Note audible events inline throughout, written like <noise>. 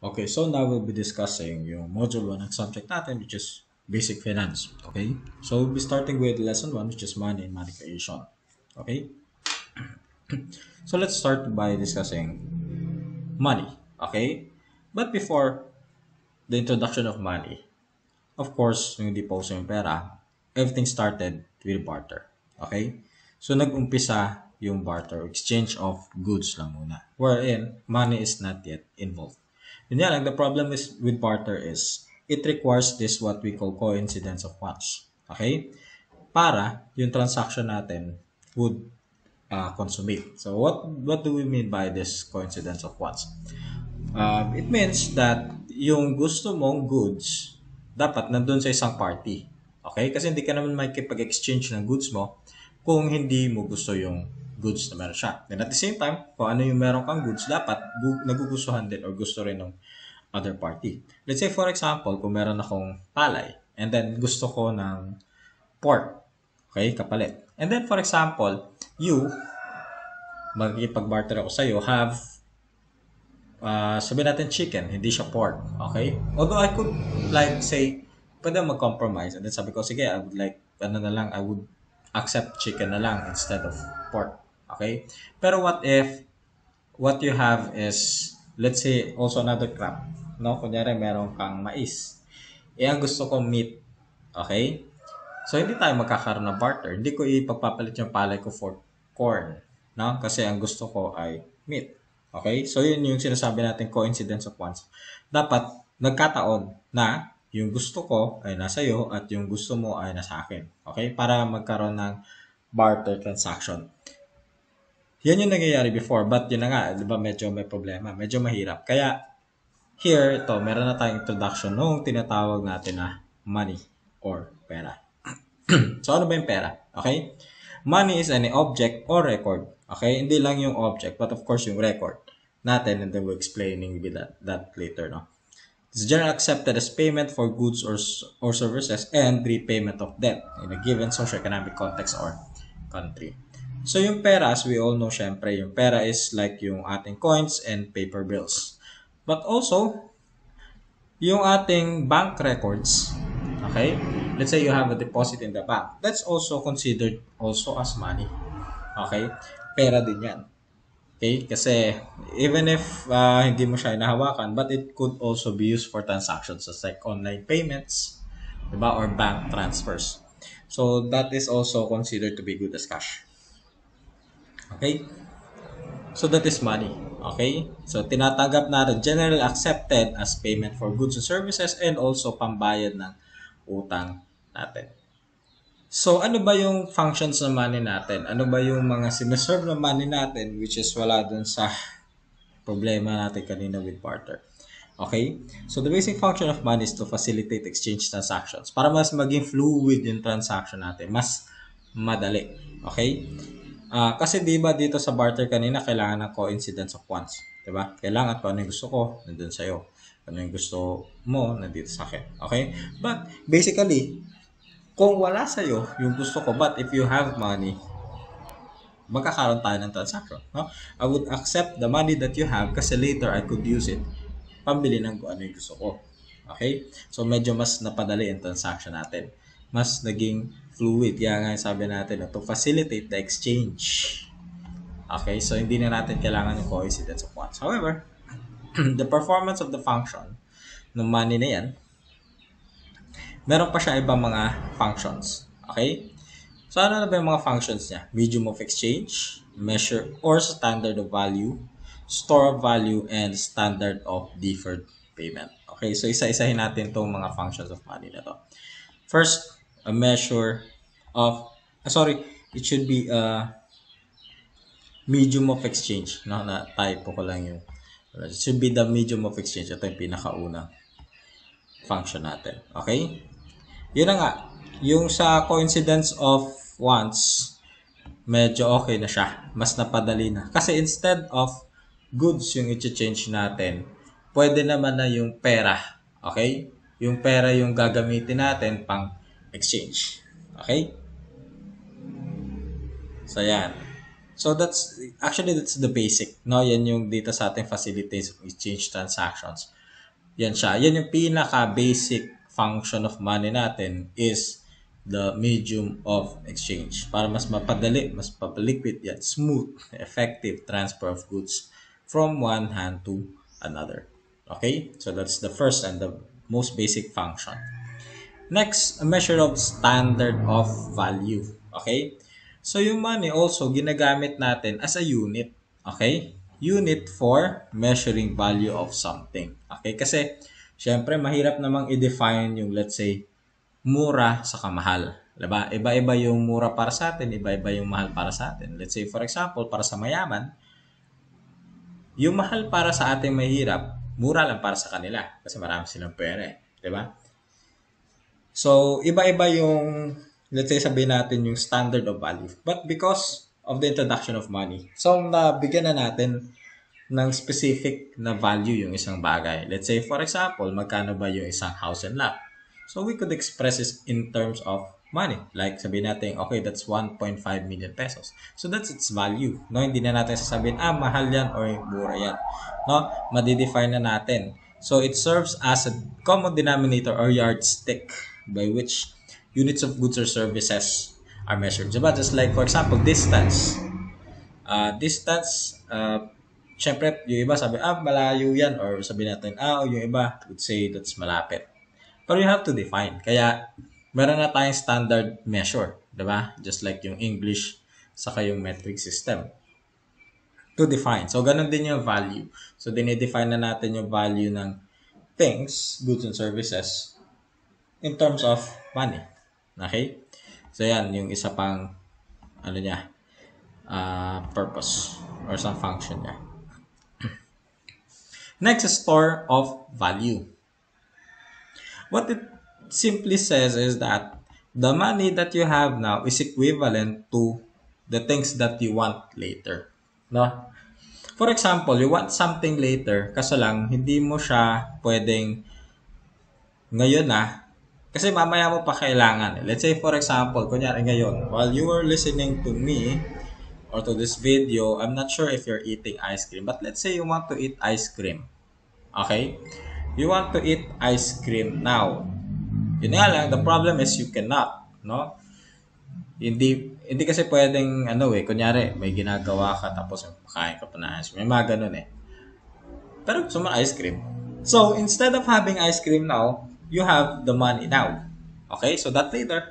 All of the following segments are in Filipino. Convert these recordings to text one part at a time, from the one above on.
Okay, so now we'll be discussing yung module 1 ng subject natin which is basic finance. Okay, so we'll be starting with lesson 1 which is money and money creation. Okay, <clears throat> so let's start by discussing money. Okay, but before the introduction of money, of course, yung hindi pa uso yung pera, everything started with barter. Okay, so nag-umpisa yung barter, exchange of goods lang muna, wherein money is not yet involved yun yan, like the problem is with barter is, it requires this what we call coincidence of wants. Okay? Para yung transaction natin would uh, consummate. So what what do we mean by this coincidence of wants? Um, it means that yung gusto mong goods dapat nandun sa isang party. Okay? Kasi hindi ka naman makikipag-exchange ng goods mo kung hindi mo gusto yung goods na meron siya. And at the same time, kung ano yung meron kang goods, dapat gu- nagugustuhan din or gusto rin ng other party. Let's say for example, kung meron akong palay and then gusto ko ng pork. Okay, kapalit. And then for example, you, magkikipag-barter ako sa'yo, have Uh, ah, sabi natin chicken, hindi siya pork. Okay? Although I could like say, pwede mag-compromise. And then sabi ko, sige, I would like, ano na lang, I would accept chicken na lang instead of pork. Okay? Pero what if what you have is let's say also another crop, no? Kunyari meron kang mais. Eh ang gusto ko meat. Okay? So hindi tayo magkakaroon ng barter. Hindi ko ipagpapalit yung palay ko for corn, no? Kasi ang gusto ko ay meat. Okay? So yun yung sinasabi natin coincidence of wants. Dapat nagkataon na yung gusto ko ay nasa iyo at yung gusto mo ay nasa akin. Okay? Para magkaroon ng barter transaction. Yan yung nangyayari before. But yun na nga, di ba medyo may problema. Medyo mahirap. Kaya, here, ito, meron na tayong introduction nung tinatawag natin na money or pera. <clears throat> so, ano ba yung pera? Okay? Money is any object or record. Okay? Hindi lang yung object, but of course yung record natin and then we'll explaining that, that later, no? It's generally accepted as payment for goods or, or services and repayment of debt in a given socioeconomic context or country. So yung pera, as we all know, syempre, yung pera is like yung ating coins and paper bills. But also, yung ating bank records, okay? Let's say you have a deposit in the bank. That's also considered also as money. Okay? Pera din yan. Okay? Kasi even if uh, hindi mo siya inahawakan, but it could also be used for transactions just like online payments, diba? or bank transfers. So that is also considered to be good as cash. Okay? So that is money. Okay? So tinatanggap natin generally accepted as payment for goods and services and also pambayad ng utang natin. So ano ba yung functions ng money natin? Ano ba yung mga sineserve ng money natin which is wala dun sa problema natin kanina with barter? Okay? So, the basic function of money is to facilitate exchange transactions para mas maging fluid yung transaction natin. Mas madali. Okay? Uh, kasi 'di ba dito sa barter kanina kailangan ng coincidence of wants, 'di ba? Kailangan at ano yung gusto ko nandoon sa iyo. Ano yung gusto mo nandito sa akin. Okay? But basically, kung wala sa iyo yung gusto ko, but if you have money, magkakaroon tayo ng transaction, no? I would accept the money that you have kasi later I could use it pambili ng kung ano yung gusto ko. Okay? So medyo mas napadali yung transaction natin. Mas naging fluid. Kaya nga sabi natin to facilitate the exchange. Okay, so hindi na natin kailangan ng coincidence of wants. However, <clears throat> the performance of the function ng money na yan, meron pa siya ibang mga functions. Okay? So ano na ba yung mga functions niya? Medium of exchange, measure or standard of value, store of value, and standard of deferred payment. Okay, so isa-isahin natin tong mga functions of money na to. First, a measure of uh, sorry, it should be a ah, medium of exchange. No, na typo ko lang yung it should be the medium of exchange. Ito yung pinakauna function natin. Okay? Yun na nga. Yung sa coincidence of wants, medyo okay na siya. Mas napadali na. Kasi instead of goods yung i-change natin, pwede naman na yung pera. Okay? Yung pera yung gagamitin natin pang exchange. Okay? So, yan. So, that's, actually, that's the basic, no? Yan yung dito sa ating facilities of exchange transactions. Yan siya. Yan yung pinaka-basic function of money natin is the medium of exchange. Para mas mapadali, mas papaliquid, yet smooth, effective transfer of goods from one hand to another. Okay? So that's the first and the most basic function. Next, a measure of standard of value. Okay? So yung money also ginagamit natin as a unit. Okay? Unit for measuring value of something. Okay? Kasi syempre mahirap namang i-define yung let's say mura sa kamahal. Diba? Iba-iba yung mura para sa atin, iba-iba yung mahal para sa atin. Let's say for example, para sa mayaman, yung mahal para sa ating mahirap, mura lang para sa kanila kasi marami silang pera eh. 'Di ba? So, iba-iba yung let's say sabihin natin yung standard of value. But because of the introduction of money, so nabigyan na natin ng specific na value yung isang bagay. Let's say, for example, magkano ba yung isang house and lot? So, we could express this in terms of money. Like, sabihin natin, okay, that's 1.5 million pesos. So, that's its value. No, hindi na natin sasabihin, ah, mahal yan or mura yan. No, madidefine na natin. So, it serves as a common denominator or yardstick by which units of goods or services are measured. Diba? Just like, for example, distance. Uh, distance, uh, syempre, yung iba sabi, ah, malayo yan. Or sabi natin, ah, oh, yung iba would say that's malapit. But you have to define. Kaya, meron na tayong standard measure. Diba? Just like yung English, saka yung metric system. To define. So, ganun din yung value. So, dinidefine na natin yung value ng things, goods and services, in terms of money. Okay? So, yan. Yung isa pang, ano niya, uh, purpose or some function niya. <clears throat> Next, store of value. What it simply says is that the money that you have now is equivalent to the things that you want later. No? For example, you want something later, kaso lang, hindi mo siya pwedeng ngayon na kasi mamaya mo pa kailangan. Eh. Let's say for example, kunyari ngayon, while you are listening to me or to this video, I'm not sure if you're eating ice cream. But let's say you want to eat ice cream. Okay? You want to eat ice cream now. Yun nga lang, the problem is you cannot, no? Hindi hindi kasi pwedeng ano eh, kunyari may ginagawa ka tapos kain ka pa na ice cream. May mga ganun eh. Pero gusto mo ice cream. So, instead of having ice cream now, you have the money now. Okay? So that later,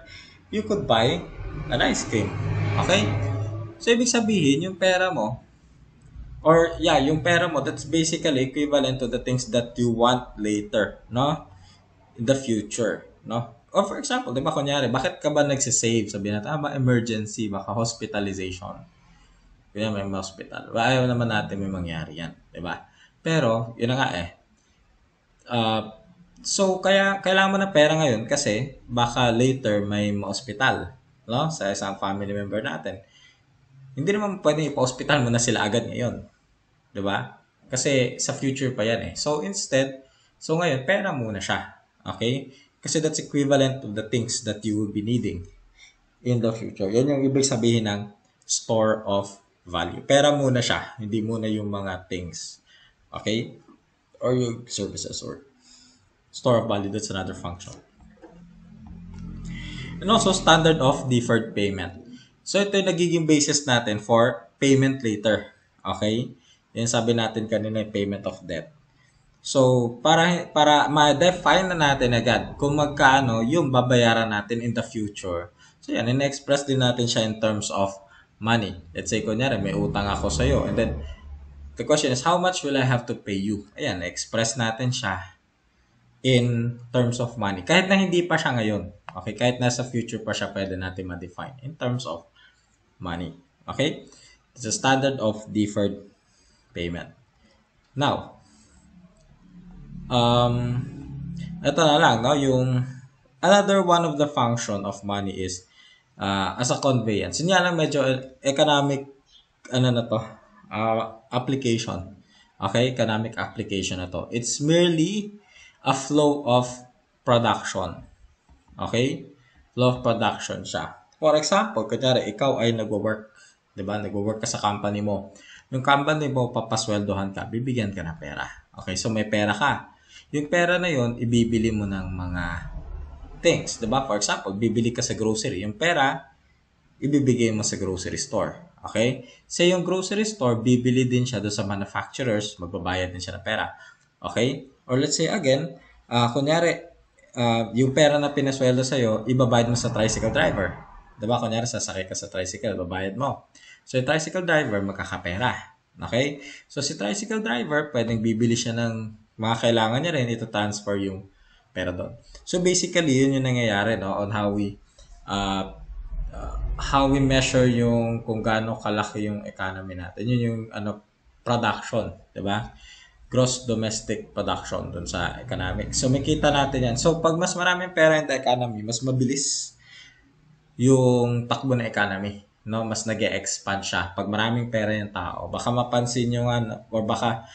you could buy an ice cream. Okay? So ibig sabihin, yung pera mo, or yeah, yung pera mo, that's basically equivalent to the things that you want later, no? In the future, no? Or for example, di ba kunyari, bakit ka ba nagsisave? Sabi natin, ah, ba emergency, baka hospitalization. Kaya may hospital. Well, ayaw naman natin may mangyari yan, di ba? Pero, yun na nga eh. Uh, So, kaya kailangan mo na pera ngayon kasi baka later may ma-hospital no? sa isang family member natin. Hindi naman pwede ipa-hospital mo na sila agad ngayon. ba? Diba? Kasi sa future pa yan eh. So, instead, so ngayon, pera muna siya. Okay? Kasi that's equivalent to the things that you will be needing in the future. Yan yung ibig sabihin ng store of value. Pera muna siya, hindi muna yung mga things. Okay? Or yung services or store of value, that's another function. And also, standard of deferred payment. So, ito yung nagiging basis natin for payment later. Okay? Yan sabi natin kanina yung payment of debt. So, para, para ma-define na natin agad kung magkano yung babayaran natin in the future. So, yan, in-express din natin siya in terms of money. Let's say, kunyari, may utang ako sa'yo. And then, the question is, how much will I have to pay you? Ayan, express natin siya in terms of money. Kahit na hindi pa siya ngayon. Okay? Kahit nasa future pa siya, pwede natin ma-define in terms of money. Okay? It's a standard of deferred payment. Now, um, ito na lang, no? Yung another one of the function of money is uh, as a conveyance. Yun lang medyo economic ano na to, uh, application. Okay, economic application na to. It's merely a flow of production. Okay? Flow of production siya. For example, kunyari, ikaw ay nagwo-work. ba diba? Nagwo-work ka sa company mo. Yung company mo, papasweldohan ka, bibigyan ka ng pera. Okay? So, may pera ka. Yung pera na yon ibibili mo ng mga things. ba diba? For example, bibili ka sa grocery. Yung pera, ibibigay mo sa grocery store. Okay? Sa yung grocery store, bibili din siya do sa manufacturers, magbabayad din siya ng pera. Okay? Or let's say again, uh, kunyari, uh, yung pera na pinasweldo sa'yo, ibabayad mo sa tricycle driver. Diba? Kunyari, sasakay ka sa tricycle, babayad mo. So, yung tricycle driver, magkakapera. Okay? So, si tricycle driver, pwedeng bibili siya ng mga kailangan niya rin, ito transfer yung pera doon. So, basically, yun yung nangyayari no, on how we uh, uh, how we measure yung kung gaano kalaki yung economy natin. Yun yung ano production, 'di ba? gross domestic production dun sa economics. So, makita natin yan. So, pag mas maraming pera in the economy, mas mabilis yung takbo ng economy. No? Mas nag expand siya. Pag maraming pera yung tao, baka mapansin nyo nga, or baka,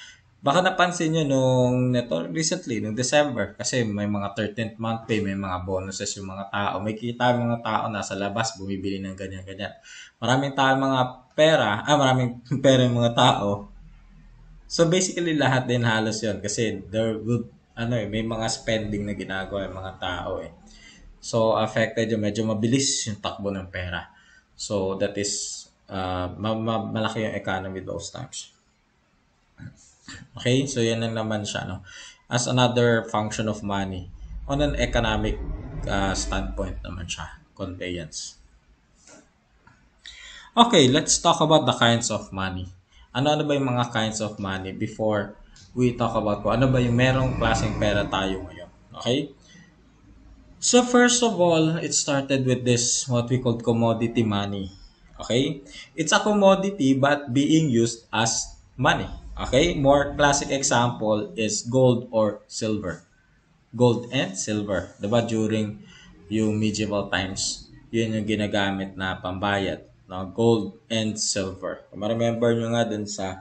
baka napansin nyo nung neto, recently, nung December, kasi may mga 13th month pay, may mga bonuses yung mga tao. May kita yung mga tao nasa labas, bumibili ng ganyan-ganyan. Maraming tao mga pera, ah, maraming <laughs> pera yung mga tao, So basically lahat din halos 'yon kasi there good ano eh, may mga spending na ginagawa yung mga tao eh. So affected yung medyo mabilis yung takbo ng pera. So that is uh, malaki yung economy those times. Okay, so yan lang naman siya no. As another function of money on an economic uh, standpoint naman siya, conveyance. Okay, let's talk about the kinds of money ano-ano ba yung mga kinds of money before we talk about kung ano ba yung merong klaseng pera tayo ngayon. Okay? So first of all, it started with this what we called commodity money. Okay? It's a commodity but being used as money. Okay? More classic example is gold or silver. Gold and silver. Diba? During yung medieval times, yun yung ginagamit na pambayad na gold and silver. Kung remember nyo nga dun sa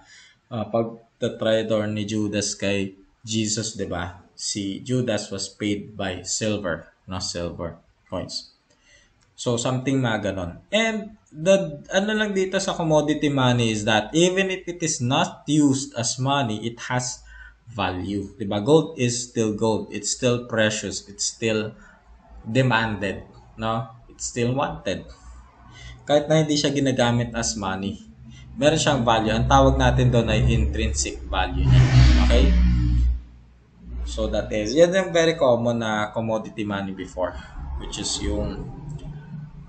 uh, ah, pagtatraitor ni Judas kay Jesus, di ba? Si Judas was paid by silver, not silver coins. So, something mga ganon. And the, ano lang dito sa commodity money is that even if it is not used as money, it has value. Diba? Gold is still gold. It's still precious. It's still demanded. No? It's still wanted kahit na hindi siya ginagamit as money, meron siyang value. Ang tawag natin doon ay intrinsic value niya. Okay? So that is, yan yung very common na commodity money before, which is yung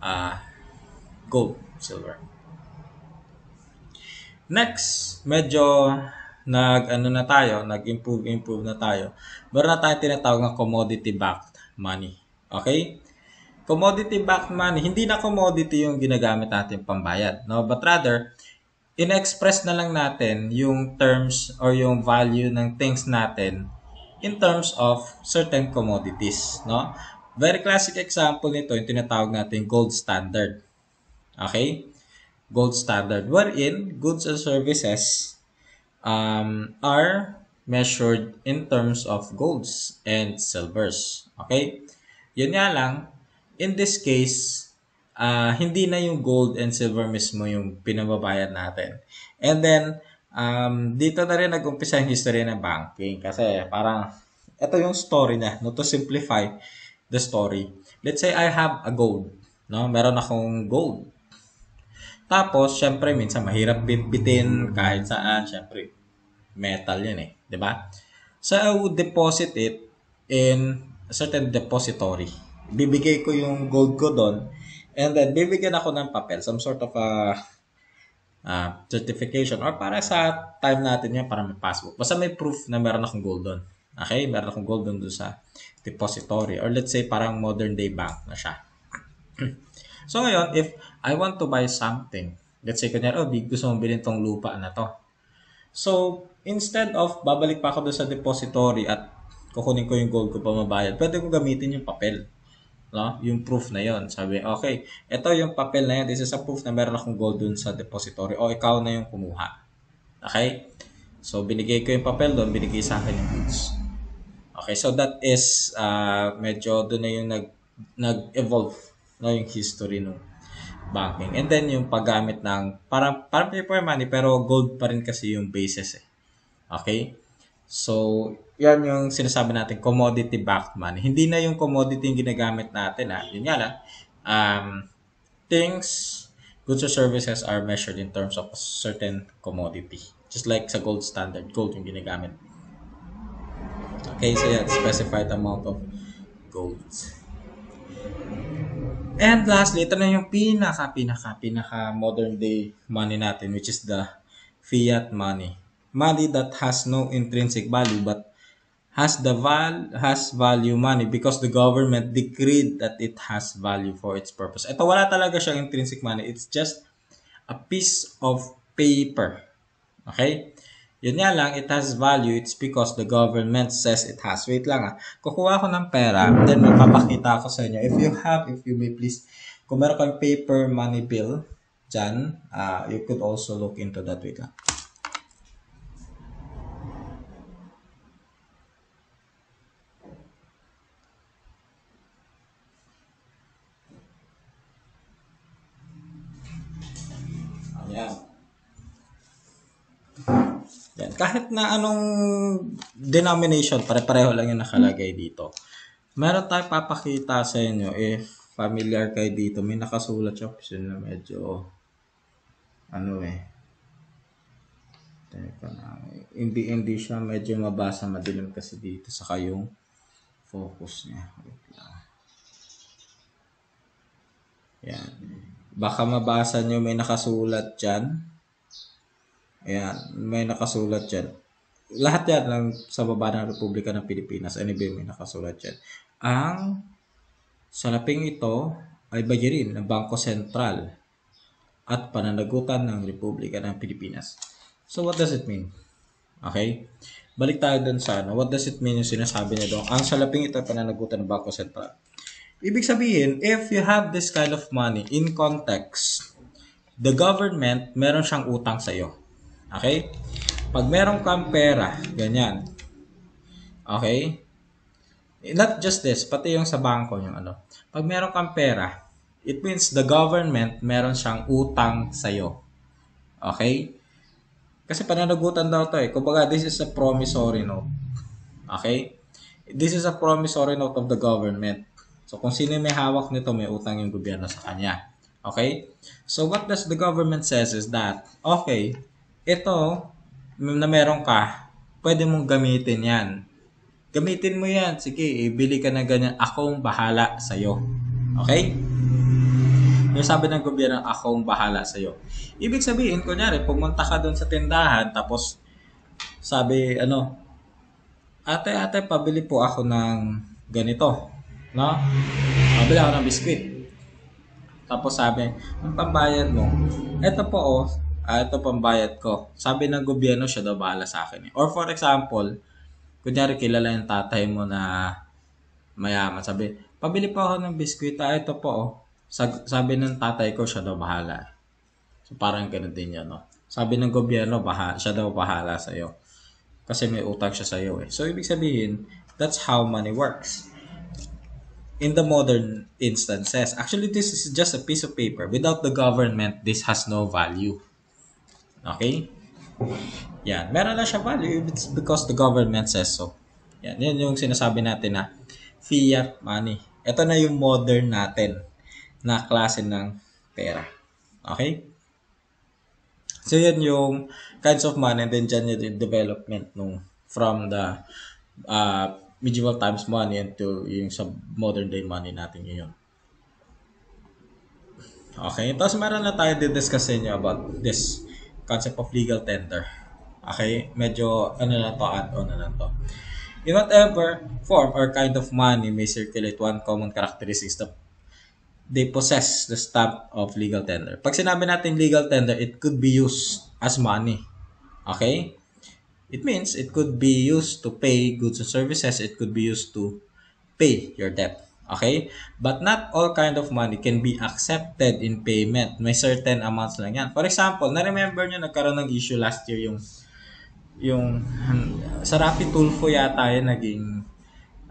uh, gold, silver. Next, medyo nag ano na tayo, nag-improve improve na tayo. Meron na tayong tinatawag na commodity backed money. Okay? commodity-backed money, hindi na commodity yung ginagamit natin pambayad, no? But rather, in-express na lang natin yung terms or yung value ng things natin in terms of certain commodities, no? Very classic example nito yung tinatawag natin gold standard. Okay? Gold standard wherein goods and services um, are measured in terms of golds and silvers. Okay? Yun nga lang, in this case, uh, hindi na yung gold and silver mismo yung pinababayad natin. And then, um, dito na rin nag-umpisa yung history ng banking kasi parang ito yung story niya. No, to simplify the story. Let's say I have a gold. No? Meron akong gold. Tapos, syempre, minsan mahirap bitbitin kahit saan. Syempre, metal yan eh. ba? Diba? So, I would deposit it in a certain depository bibigay ko yung gold ko doon. And then, bibigyan ako ng papel, some sort of a uh, uh, certification or para sa time natin yan, para may passbook. Basta may proof na meron akong gold doon. Okay? Meron akong gold doon sa depository. Or let's say, parang modern day bank na siya. <clears throat> so, ngayon, if I want to buy something, let's say, kunyari, oh, gusto mong bilhin tong lupa na to. So, instead of babalik pa ako doon sa depository at kukunin ko yung gold ko pa mabayad, pwede ko gamitin yung papel no? Yung proof na yon. Sabi, okay, ito yung papel na yan. This is a proof na meron akong gold dun sa depository. O, ikaw na yung kumuha. Okay? So, binigay ko yung papel doon, binigay sa akin yung goods. Okay, so that is, uh, medyo doon na yung nag, nag-evolve no, yung history ng banking. And then, yung paggamit ng, parang, parang paper money, pero gold pa rin kasi yung basis eh. Okay? So, yan yung sinasabi natin, commodity-backed money. Hindi na yung commodity yung ginagamit natin. Ha? Ah. Yun nga lang, um, things, goods or services are measured in terms of a certain commodity. Just like sa gold standard, gold yung ginagamit. Okay, so yeah, specified amount of gold. And lastly, ito na yung pinaka, pinaka, pinaka modern day money natin, which is the fiat money money that has no intrinsic value but has the val has value money because the government decreed that it has value for its purpose. Ito wala talaga siyang intrinsic money. It's just a piece of paper. Okay? Yun nga lang, it has value. It's because the government says it has. Wait lang ah. Kukuha ko ng pera, then magpapakita ko sa inyo. If you have, if you may please, kung meron kayong paper money bill, dyan, uh, you could also look into that. Wait lang. Kahit na anong denomination, pare-pareho lang yung nakalagay hmm. dito. Meron tayong papakita sa inyo if eh, familiar kayo dito. May nakasulat siya option na medyo ano eh. Teka na. Hindi, hindi siya medyo mabasa. Madilim kasi dito. Saka yung focus niya. Yan. Baka mabasa nyo may nakasulat dyan. Ayan, may nakasulat yan. Lahat yan lang sa baba ng Republika ng Pilipinas. Anyway, may nakasulat yan. Ang salaping ito ay bayarin ng Bangko Sentral at pananagutan ng Republika ng Pilipinas. So, what does it mean? Okay? Balik tayo dun sa ano. What does it mean yung sinasabi niya doon? Ang salaping ito ay pananagutan ng Bangko Sentral. Ibig sabihin, if you have this kind of money in context, the government meron siyang utang sa iyo Okay? Pag meron kang pera, ganyan. Okay? Not just this, pati yung sa bangko, yung ano. Pag meron kang pera, it means the government meron siyang utang sa'yo. Okay? Kasi pananagutan daw to eh. Kumbaga, this is a promissory note. Okay? This is a promissory note of the government. So, kung sino may hawak nito, may utang yung gobyerno sa kanya. Okay? So, what does the government says is that, okay, ito na meron ka, pwede mong gamitin yan. Gamitin mo yan. Sige, ibili ka na ganyan. Akong bahala sa'yo. Okay? Yung sabi ng gobyerno, akong bahala sa'yo. Ibig sabihin, kunyari, pumunta ka doon sa tindahan, tapos sabi, ano, ate, ate, pabili po ako ng ganito. No? Pabili ako ng biskwit. Tapos sabi, ang pambayad mo, eto po oh, uh, ito pambayad ko. Sabi ng gobyerno, siya daw bahala sa akin. Eh. Or for example, kunyari kilala yung tatay mo na mayaman. Sabi, pabili po ako ng biskwit. Ah, ito po, oh. Sabi ng tatay ko, siya daw bahala. So, parang ganun din yan, no? Sabi ng gobyerno, bahala, siya daw bahala iyo. Kasi may utang siya sa iyo, eh. So, ibig sabihin, that's how money works. In the modern instances, actually, this is just a piece of paper. Without the government, this has no value. Okay? Yan. Meron lang siya value it's because the government says so. Yan. Yan yung sinasabi natin na fiat money. Ito na yung modern natin na klase ng pera. Okay? So, yan yung kinds of money and then dyan yung development nung from the uh, medieval times money into yung sa modern day money natin ngayon. Okay, tapos meron na tayo didiscussin nyo about this concept of legal tender. Okay? Medyo ano na to, add-on na lang to. In whatever form or kind of money may circulate, one common characteristic is the they possess the stamp of legal tender. Pag sinabi natin legal tender, it could be used as money. Okay? It means it could be used to pay goods and services. It could be used to pay your debt. Okay? But not all kind of money can be accepted in payment. May certain amounts lang yan. For example, na-remember nyo nagkaroon ng issue last year yung yung hmm, sa Rapi Tulfo yata yun naging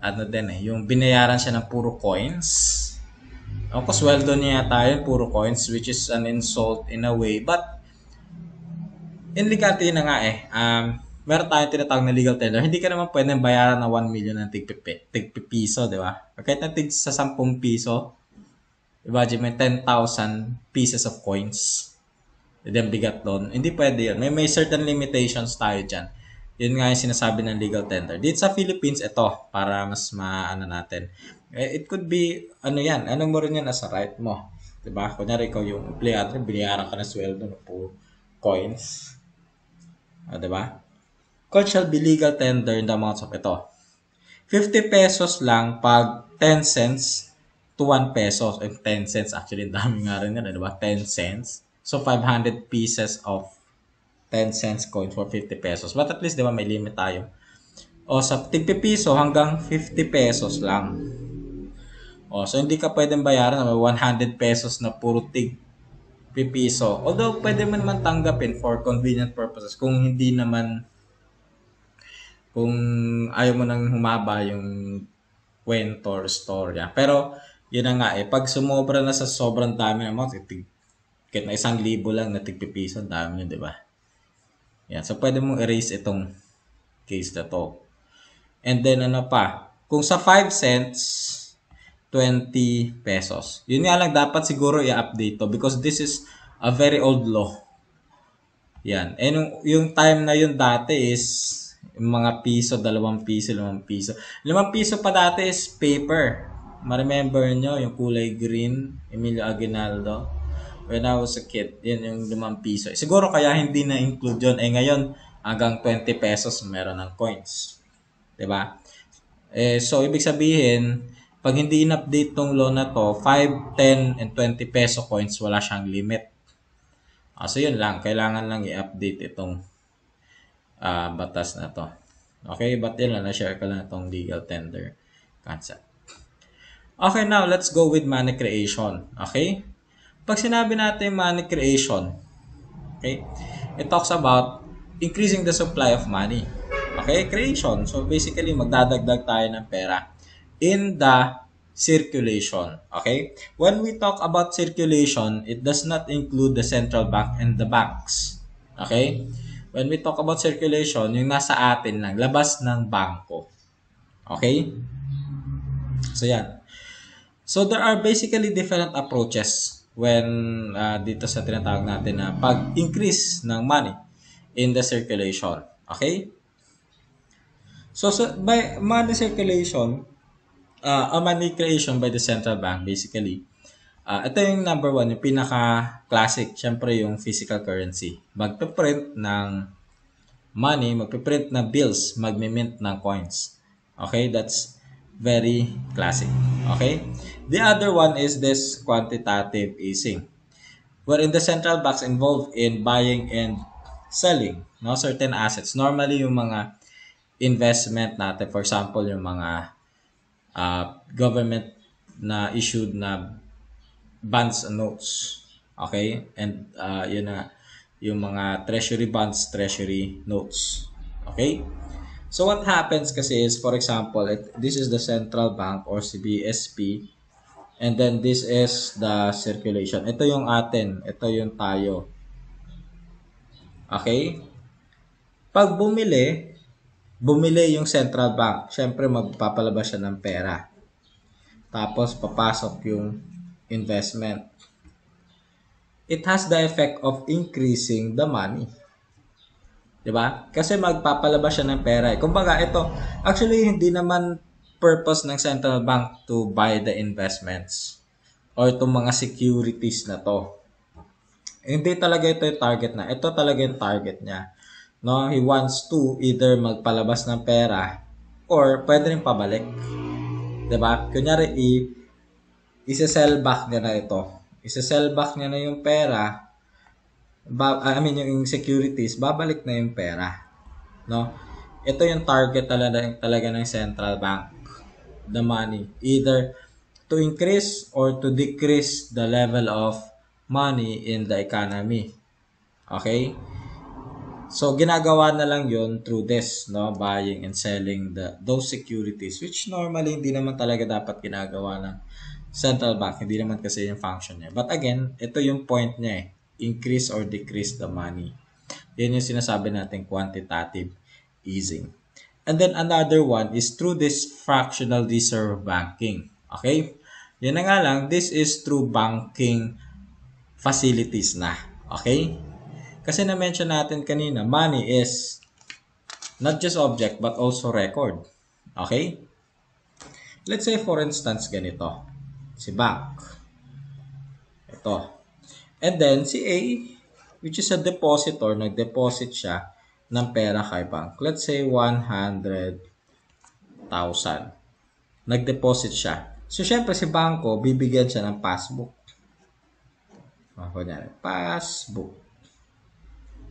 ano din eh, yung binayaran siya ng puro coins. Of course, sweldo niya yata yun, puro coins, which is an insult in a way. But, in legality na nga eh, um, meron tayong tinatawag na legal tender, hindi ka naman pwedeng bayaran ng 1 million ng tig tigpipiso, di ba? Kahit na tig sa 10 piso, imagine may 10,000 pieces of coins. Hindi ang bigat doon. Hindi pwede yun. May, may certain limitations tayo dyan. Yun nga yung sinasabi ng legal tender. Dito sa Philippines, ito, para mas maano natin. Eh, it could be, ano yan, anong mo rin yan as a right mo. Diba? Kunyari, ikaw yung empleyado, binayaran ka na sweldo ng po coins. O, ah, diba? court shall be legal tender in the amount of ito. 50 pesos lang pag 10 cents to 1 pesos. And 10 cents, actually, dami nga rin yan, di ba? 10 cents. So, 500 pieces of 10 cents coin for 50 pesos. But at least, di ba, may limit tayo. O, sa 50 tigpipiso, hanggang 50 pesos lang. O, so, hindi ka pwedeng bayaran na may 100 pesos na puro tig pipiso. Although, pwede mo naman tanggapin for convenient purposes kung hindi naman kung ayaw mo nang humaba yung kwento or storya. Pero, yun na nga eh, pag sumobra na sa sobrang dami ng amount, itig, kahit na isang libo lang na tigpipiso, dami yun, di ba? Yan. So, pwede mong erase itong case na to. And then, ano pa? Kung sa 5 cents, 20 pesos. Yun nga lang, dapat siguro i-update to because this is a very old law. Yan. And yung, yung time na yun dati is yung mga piso, dalawang piso, limang piso. Limang piso pa dati is paper. Ma-remember nyo yung kulay green, Emilio Aguinaldo. When I was a kid, yun yung limang piso. Eh, siguro kaya hindi na-include yun. Eh ngayon, hanggang 20 pesos meron ng coins. ba? Diba? Eh, so, ibig sabihin, pag hindi in-update tong loan na to, 5, 10, and 20 peso coins, wala siyang limit. Ah, so, yun lang. Kailangan lang i-update itong uh, batas na to. Okay, but yun lang, na-share ko lang itong legal tender concept. Okay, now let's go with money creation. Okay? Pag sinabi natin money creation, okay, it talks about increasing the supply of money. Okay, creation. So basically, magdadagdag tayo ng pera in the circulation. Okay? When we talk about circulation, it does not include the central bank and the banks. Okay? when we talk about circulation, yung nasa atin lang, labas ng bangko. Okay? So, yan. So, there are basically different approaches when uh, dito sa tinatawag natin na pag-increase ng money in the circulation. Okay? So, so by money circulation, uh, money creation by the central bank, basically, Uh, ito yung number one, yung pinaka-classic, syempre yung physical currency. Magpiprint ng money, magpiprint na bills, magmimint ng coins. Okay, that's very classic. Okay? The other one is this quantitative easing, wherein the central banks involved in buying and selling no certain assets. Normally, yung mga investment natin, for example, yung mga uh, government na issued na bonds and notes. Okay? And uh, yun na, yung mga treasury bonds, treasury notes. Okay? So what happens kasi is, for example, it, this is the central bank or CBSP and then this is the circulation. Ito yung atin. Ito yung tayo. Okay? Pag bumili, bumili yung central bank. Siyempre, magpapalabas siya ng pera. Tapos, papasok yung investment. It has the effect of increasing the money. 'Di ba? Kasi magpapalabas siya ng pera. Eh. Kumbaga, ito actually hindi naman purpose ng central bank to buy the investments or itong mga securities na to. Hindi talaga ito yung target na. Ito talaga yung target niya. No, he wants to either magpalabas ng pera or pwede rin pabalik. 'Di ba? Kunyari i isa-sell back niya na ito. Isa-sell back niya na yung pera, ba, I mean yung securities, babalik na yung pera. No? Ito yung target talaga, talaga ng central bank, the money. Either to increase or to decrease the level of money in the economy. Okay? So ginagawa na lang 'yon through this, no, buying and selling the those securities which normally hindi naman talaga dapat ginagawa ng central bank. Hindi naman kasi yung function niya. But again, ito yung point niya eh. Increase or decrease the money. Yan yung sinasabi natin quantitative easing. And then another one is through this fractional reserve banking. Okay? Yan na nga lang, this is through banking facilities na. Okay? Kasi na-mention natin kanina, money is not just object but also record. Okay? Let's say for instance ganito si bank. Ito. And then, si A, which is a depositor, nag-deposit siya ng pera kay bank. Let's say 100,000. Nag-deposit siya. So, syempre, si banko, bibigyan siya ng passbook. Ah, kunyari, passbook.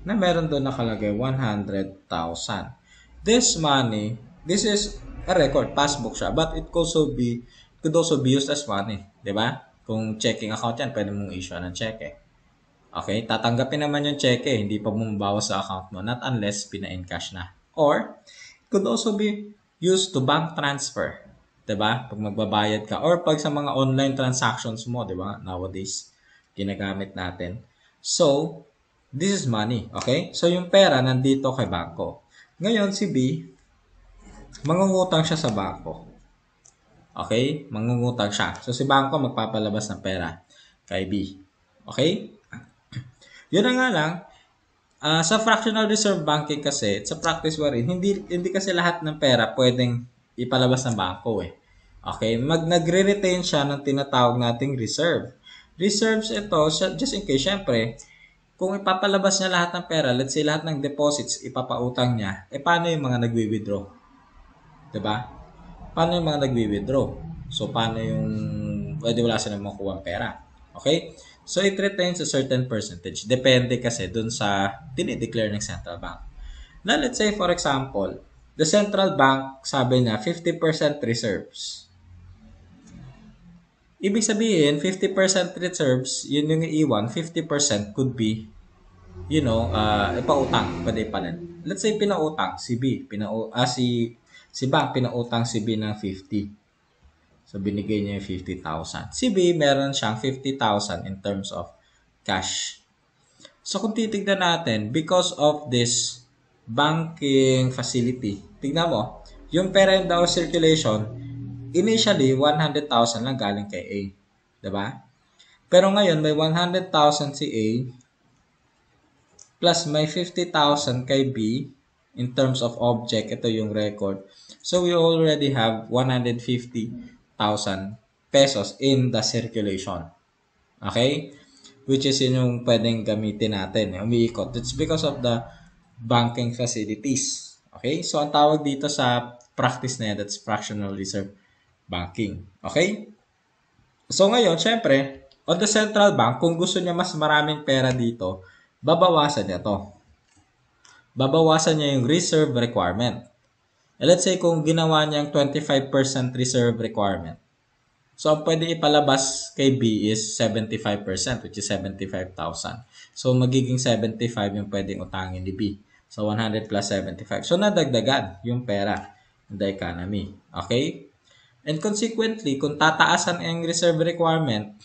Na meron doon nakalagay 100,000. This money, this is a record, passbook siya. But it could also be could also be used as money. di ba? Kung checking account yan, pwede mong issue ng cheque. Eh. Okay? Tatanggapin naman yung cheque, eh. hindi pa bumabawas sa account mo, not unless pina-encash na. Or, could also be used to bank transfer. di ba? Pag magbabayad ka. Or pag sa mga online transactions mo, di ba? Nowadays, ginagamit natin. So, this is money. Okay? So, yung pera nandito kay banko. Ngayon, si B, mangungutang siya sa banko. Okay? Mangungutang siya. So, si bangko magpapalabas ng pera kay B. Okay? <clears throat> Yun na nga lang, Uh, sa fractional reserve banking kasi, sa practice mo hindi, hindi kasi lahat ng pera pwedeng ipalabas ng bangko eh. Okay, mag nagre-retain siya ng tinatawag nating reserve. Reserves ito, just in case, syempre, kung ipapalabas niya lahat ng pera, let's say lahat ng deposits ipapautang niya, eh paano yung mga nagwi-withdraw? 'Di ba? paano yung mga nagwi-withdraw? So, paano yung pwede wala silang makuha pera? Okay? So, it retains a certain percentage. Depende kasi dun sa dinideclare ng central bank. Now, let's say for example, the central bank sabi na 50% reserves. Ibig sabihin, 50% reserves, yun yung iiwan, 50% could be, you know, uh, ipautang, pwede pa rin. Let's say pinautang, si B, pinau ah, si Si Bank, pinautang si B ng 50. So, binigay niya yung 50,000. Si B, meron siyang 50,000 in terms of cash. So, kung titignan natin, because of this banking facility, tignan mo, yung pera yung daw circulation, initially, 100,000 lang galing kay A. ba? Diba? Pero ngayon, may 100,000 si A, plus may 50,000 kay B, in terms of object, ito yung record. So we already have 150,000 pesos in the circulation. Okay? Which is yun yung pwedeng gamitin natin, eh, umiikot. It's because of the banking facilities. Okay? So ang tawag dito sa practice na yan, that's fractional reserve banking. Okay? So ngayon, syempre, on the central bank, kung gusto niya mas maraming pera dito, babawasan niya to babawasan niya yung reserve requirement. And eh, let's say kung ginawa niya yung 25% reserve requirement. So, ang pwede ipalabas kay B is 75% which is 75,000. So, magiging 75 yung pwedeng utangin ni B. So, 100 plus 75. So, nadagdagan yung pera in the economy. Okay? And consequently, kung tataasan ang reserve requirement,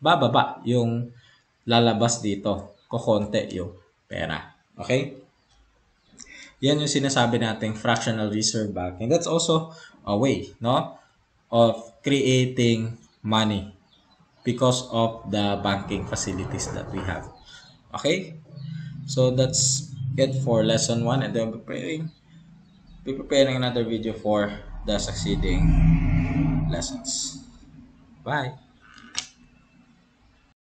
bababa yung lalabas dito. Kokonte yung pera. Okay? Yan yung sinasabi nating fractional reserve bank. And That's also a way, no, of creating money because of the banking facilities that we have. Okay? So that's it for lesson 1 and then we'll preparing be preparing another video for the succeeding lessons. Bye.